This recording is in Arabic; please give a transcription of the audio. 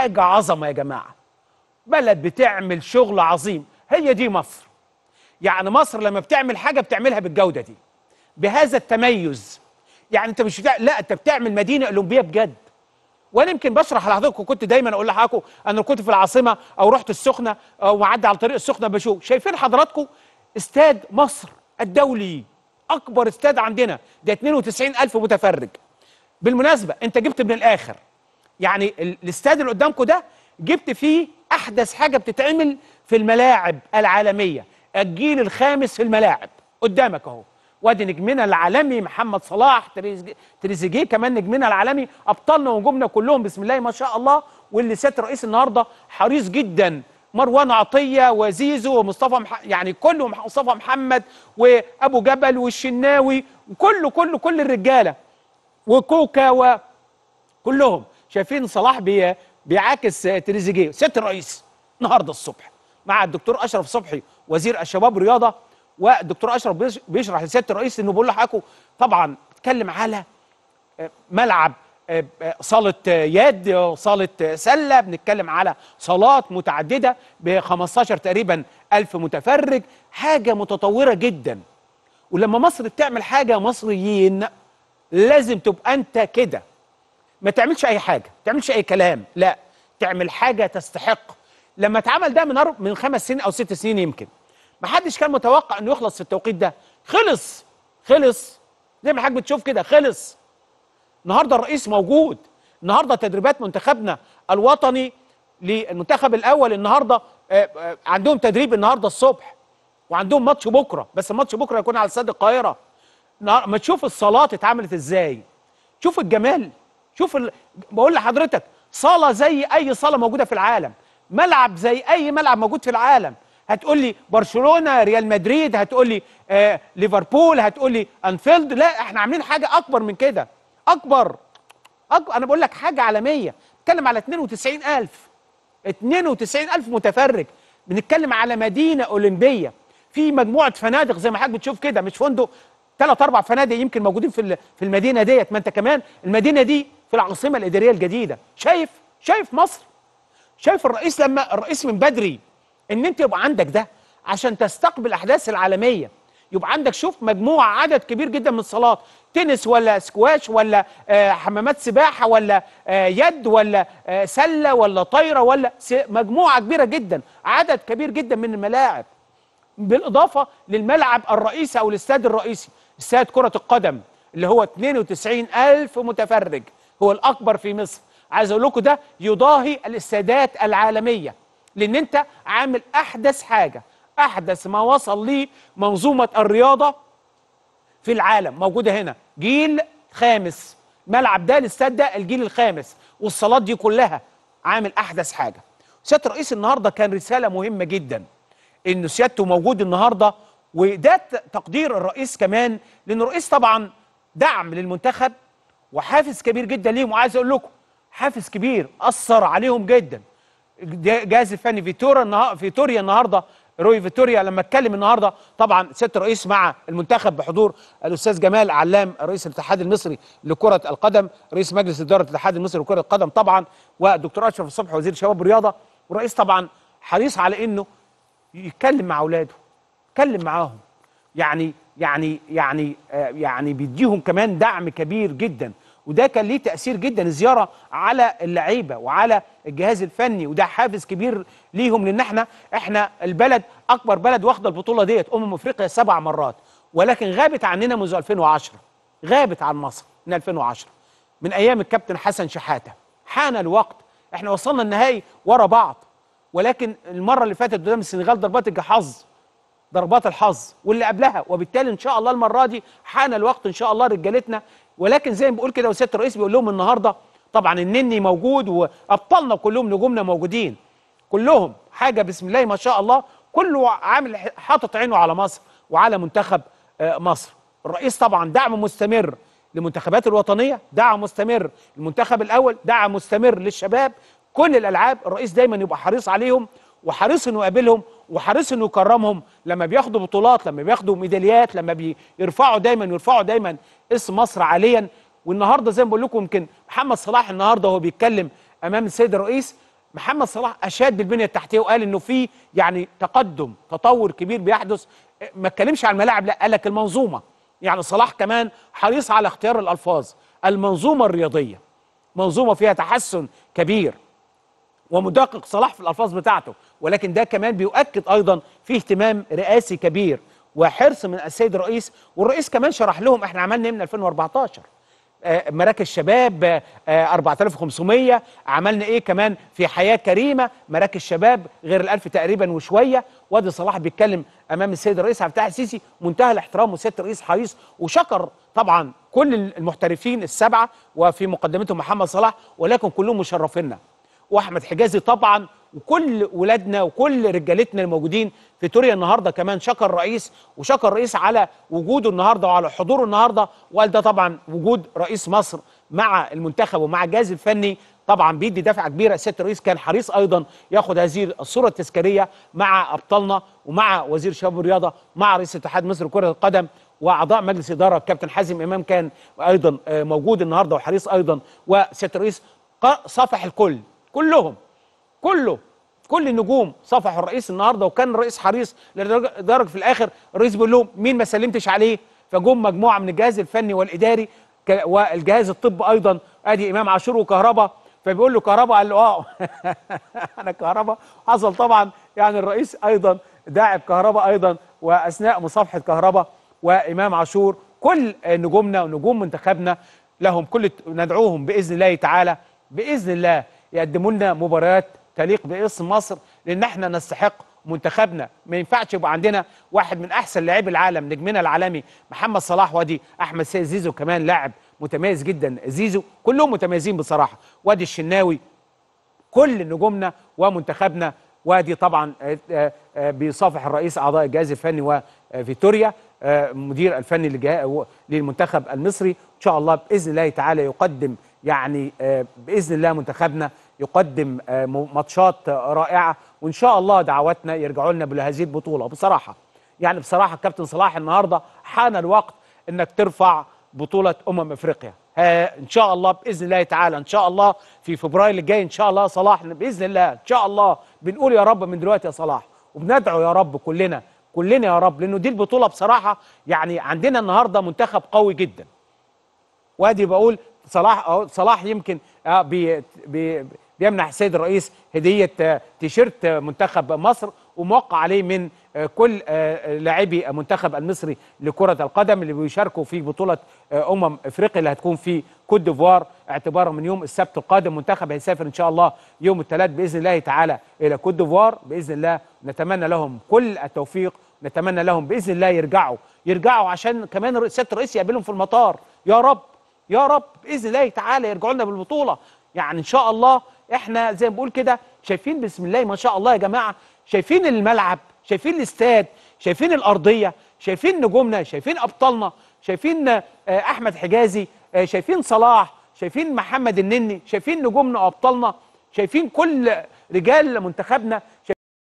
حاجة عظمة يا جماعة بلد بتعمل شغل عظيم هي دي مصر يعني مصر لما بتعمل حاجة بتعملها بالجودة دي بهذا التميز يعني انت مش بتاع... لا انت بتعمل مدينة أولمبية بجد وانا يمكن بشرح لحضراتكم كنت دايما اقول لحضراتكم انا كنت في العاصمه او رحت السخنه او معدي على طريق السخنه بشوف شايفين حضراتكم استاد مصر الدولي اكبر استاد عندنا ده 92 الف متفرج بالمناسبه انت جبت من الاخر يعني الاستاد اللي قدامكم ده جبت فيه احدث حاجه بتتعمل في الملاعب العالميه الجيل الخامس في الملاعب قدامك اهو وادي نجمنا العالمي محمد صلاح تريزيجيه كمان نجمنا العالمي ابطالنا ونجومنا كلهم بسم الله ما شاء الله واللي سياده رئيس النهارده حريص جدا مروان عطيه وزيزو ومصطفى مح... يعني كله مصطفى محمد وابو جبل والشناوي وكله كله كل الرجاله وكوكا وكلهم شايفين صلاح بي بيعاكس تريزيجيه سياده الرئيس النهارده الصبح مع الدكتور اشرف صبحي وزير الشباب والرياضه والدكتور اشرف بيشرح لسياده الرئيس انه بيقول لحضرتكوا طبعا اتكلم على آه، ملعب آه، آه، صاله يد صاله سله بنتكلم على صالات متعدده ب 15 تقريبا الف متفرج حاجه متطوره جدا ولما مصر بتعمل حاجه مصريين لازم تبقى انت كده ما تعملش اي حاجه ما تعملش اي كلام لا تعمل حاجه تستحق لما اتعمل ده من من خمس سنين او ست سنين يمكن ما حدش كان متوقع انه يخلص في التوقيت ده خلص خلص زي ما حضرتك بتشوف كده خلص النهارده الرئيس موجود النهارده تدريبات منتخبنا الوطني للمنتخب الاول النهارده آه، آه، عندهم تدريب النهارده الصبح وعندهم ماتش بكره بس الماتش بكره يكون على استاد القاهره ما تشوف الصالات اتعملت ازاي شوف الجمال شوف ال... بقول لحضرتك صاله زي اي صاله موجوده في العالم ملعب زي اي ملعب موجود في العالم هتقول لي برشلونه ريال مدريد هتقول لي آه ليفربول هتقول لي انفيلد لا احنا عاملين حاجه اكبر من كده اكبر اكبر انا بقول لك حاجه عالميه بتكلم على 92000 92000 متفرج بنتكلم على مدينه اولمبيه في مجموعه فنادق زي ما حضرتك بتشوف كده مش فندق ثلاث اربع فنادق يمكن موجودين في في المدينه ديت ما انت كمان المدينه دي في العاصمه الاداريه الجديده شايف شايف مصر شايف الرئيس لما الرئيس من بدري ان انت يبقى عندك ده عشان تستقبل الاحداث العالميه يبقى عندك شوف مجموعه عدد كبير جدا من الصالات تنس ولا سكواش ولا آه، حمامات سباحه ولا آه، يد ولا آه، سله ولا طايره ولا مجموعه كبيره جدا عدد كبير جدا من الملاعب بالاضافه للملعب الرئيسي او الاستاد الرئيسي استاد كره القدم اللي هو 92 ألف متفرج هو الأكبر في مصر عايز أقول لكم ده يضاهي الاستادات العالمية لأن أنت عامل أحدث حاجة أحدث ما وصل ليه منظومة الرياضة في العالم موجودة هنا جيل خامس ملعب ده الاستاد ده الجيل الخامس والصالات دي كلها عامل أحدث حاجة سيادة الرئيس النهاردة كان رسالة مهمة جدا إن سيادته موجود النهاردة وده تقدير الرئيس كمان لأن الرئيس طبعا دعم للمنتخب وحافز كبير جدا ليهم وعايز اقول لكم حافز كبير اثر عليهم جدا جهاز الفني فيتورا فيتوريا النهارده روي فيتوريا لما اتكلم النهارده طبعا سياده الرئيس مع المنتخب بحضور الاستاذ جمال علام رئيس الاتحاد المصري لكره القدم رئيس مجلس اداره الاتحاد المصري لكره القدم طبعا ودكتور اشرف الصبحي وزير الشباب والرياضه والرئيس طبعا حريص على انه يتكلم مع اولاده يتكلم معاهم يعني يعني يعني آه، يعني بيديهم كمان دعم كبير جدا وده كان ليه تأثير جدا الزيارة على اللعيبة وعلى الجهاز الفني وده حافز كبير ليهم لأن احنا احنا البلد أكبر بلد واخدة البطولة ديت أمم أفريقيا سبع مرات ولكن غابت عننا منذ 2010 غابت عن مصر من 2010 من أيام الكابتن حسن شحاتة حان الوقت احنا وصلنا النهائي ورا بعض ولكن المرة اللي فاتت قدام السنغال ضربات الحظ ضربات الحظ واللي قبلها وبالتالي ان شاء الله المره دي حان الوقت ان شاء الله رجالتنا ولكن زي ما بقول كده وسياده الرئيس بيقول لهم النهارده طبعا النني موجود وابطالنا كلهم نجومنا موجودين كلهم حاجه بسم الله ما شاء الله كله عامل حاطط عينه على مصر وعلى منتخب آه، مصر الرئيس طبعا دعم مستمر للمنتخبات الوطنيه دعم مستمر المنتخب الاول دعم مستمر للشباب كل الالعاب الرئيس دايما يبقى حريص عليهم وحريص انه يقابلهم وحريص انه يكرمهم لما بياخدوا بطولات لما بياخدوا ميداليات لما بيرفعوا دايما يرفعوا دايما اسم مصر عاليا والنهارده زي ما بقول لكم يمكن محمد صلاح النهارده وهو بيتكلم امام السيد الرئيس محمد صلاح اشاد بالبنيه التحتيه وقال انه في يعني تقدم تطور كبير بيحدث ما اتكلمش عن الملاعب لا قال لك المنظومه يعني صلاح كمان حريص على اختيار الالفاظ المنظومه الرياضيه منظومه فيها تحسن كبير ومدقق صلاح في الالفاظ بتاعته ولكن ده كمان بيؤكد ايضا في اهتمام رئاسي كبير وحرص من السيد الرئيس والرئيس كمان شرح لهم احنا عملنا ايه من 2014 آه، مراكز شباب 4500 آه، عملنا ايه كمان في حياه كريمه مراكز شباب غير الالف تقريبا وشويه وادي صلاح بيتكلم امام السيد الرئيس عبد الفتاح السيسي منتهى الاحترام وسياده الرئيس حريص وشكر طبعا كل المحترفين السبعه وفي مقدمتهم محمد صلاح ولكن كلهم مشرفينا واحمد حجازي طبعا وكل ولادنا وكل رجالتنا الموجودين في توريا النهارده كمان شكر الرئيس وشكر الرئيس على وجوده النهارده وعلى حضوره النهارده وقال ده طبعا وجود رئيس مصر مع المنتخب ومع الجهاز الفني طبعا بيدي دفعه كبيره سياده الرئيس كان حريص ايضا ياخد هذه الصوره التذكاريه مع ابطالنا ومع وزير الشباب والرياضه مع رئيس اتحاد مصر لكره القدم واعضاء مجلس اداره كابتن حازم امام كان ايضا آه، موجود النهارده وحريص ايضا وسياده الرئيس صافح الكل كلهم كله كل النجوم صفحوا الرئيس النهارده وكان الرئيس حريص لدرجه في الاخر الرئيس بيقول لهم مين ما سلمتش عليه فجم مجموعه من الجهاز الفني والاداري والجهاز الطب ايضا ادي امام عاشور وكهربا فبيقول له كهربا قال له اه انا كهربا حصل طبعا يعني الرئيس ايضا داعب كهربا ايضا واثناء مصافحه كهربا وامام عاشور كل نجومنا ونجوم منتخبنا لهم كل ندعوهم باذن الله تعالى باذن الله يقدموا لنا مباريات تليق باسم مصر لان احنا نستحق منتخبنا ما ينفعش يبقى عندنا واحد من احسن لاعبي العالم نجمنا العالمي محمد صلاح وادي احمد سيد زيزو كمان لاعب متميز جدا زيزو كلهم متميزين بصراحه وادي الشناوي كل نجومنا ومنتخبنا وادي طبعا آه، آه، آه، بيصافح الرئيس اعضاء الجهاز الفني وفيتوريا مدير الفني للمنتخب المصري ان شاء الله باذن الله تعالى يقدم يعني آه، باذن الله منتخبنا يقدم آه، ماتشات رائعه وان شاء الله دعواتنا يرجعوا لنا بهذه البطوله بصراحه يعني بصراحه كابتن صلاح النهارده حان الوقت انك ترفع بطوله امم افريقيا آه، ان شاء الله باذن الله تعالى ان شاء الله في فبراير الجاي ان شاء الله صلاح باذن الله ان شاء الله بنقول يا رب من دلوقتي يا صلاح وبندعو يا رب كلنا كلنا يا رب لانه دي البطوله بصراحه يعني عندنا النهارده منتخب قوي جدا وادي بقول صلاح اهو صلاح يمكن اه بي بي بيمنح السيد الرئيس هديه آه، تيشيرت آه، منتخب مصر وموقع عليه من آه، كل لاعبي المنتخب المصري لكره القدم اللي بيشاركوا في بطوله امم افريقيا اللي هتكون في كوت ديفوار اعتبارا من يوم السبت القادم منتخب هيسافر ان شاء الله يوم الثلاث باذن الله تعالى الى كوت ديفوار باذن الله نتمنى لهم كل التوفيق نتمنى لهم باذن الله يرجعوا يرجعوا عشان كمان سياده الرئيس يقابلهم في المطار يا رب يا رب باذن الله تعالى يرجعوا لنا بالبطوله يعني ان شاء الله احنا زي ما بنقول كده شايفين بسم الله ما شاء الله يا جماعه شايفين الملعب شايفين الاستاد شايفين الارضيه شايفين نجومنا شايفين ابطالنا شايفين آه، احمد حجازي آه، شايفين صلاح شايفين محمد النني شايفين نجومنا وابطالنا شايفين كل رجال منتخبنا